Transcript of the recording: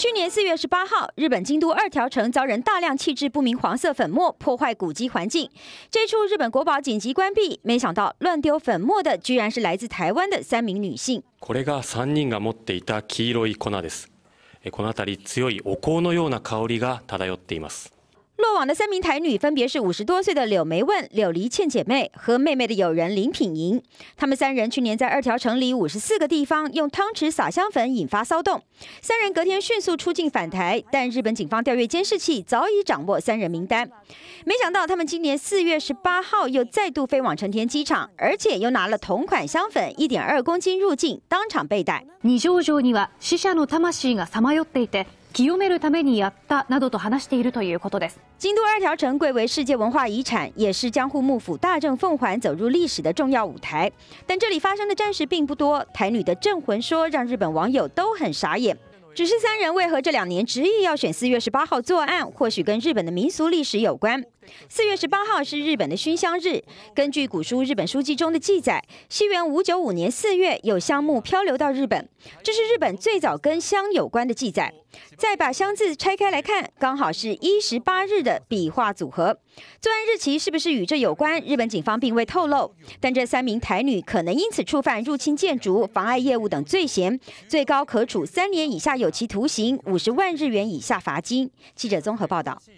去年四月十八号，日本京都二条城遭人大量弃置不明黄色粉末，破坏古迹环境。这处日本国宝紧急关闭，没想到乱丢粉末的居然是来自台湾的三名女性。これが三人が持っていた黄色い粉です。この辺り強いお香のような香りが漂っています。落网的三名台女分别是五十多岁的柳梅问、柳黎倩姐妹和妹妹的友人林品莹。她们三人去年在二条城里五十四个地方用汤匙撒香粉引发骚动。三人隔天迅速出境返台，但日本警方调阅监视器早已掌握三人名单。没想到他们今年四月十八号又再度飞往成田机场，而且又拿了同款香粉一点二公斤入境，当场被逮。二条城には死者の魂がさまよっていて。清めるためにやったなどと話しているということです。京都二条城贵为世界文化遗产，也是江户幕府大政奉还走入历史的重要舞台。但这里发生的战事并不多。台女的镇魂说让日本网友都很傻眼。只是三人为何这两年执意要选四月十八号作案，或许跟日本的民俗历史有关。四月十八号是日本的熏香日。根据古书《日本书记》中的记载，西元五九五年四月有香木漂流到日本，这是日本最早跟香有关的记载。再把“香”字拆开来看，刚好是一十八日的笔画组合。作案日期是不是与这有关？日本警方并未透露。但这三名台女可能因此触犯入侵建筑、妨碍业务等罪嫌，最高可处三年以下有期徒刑、五十万日元以下罚金。记者综合报道。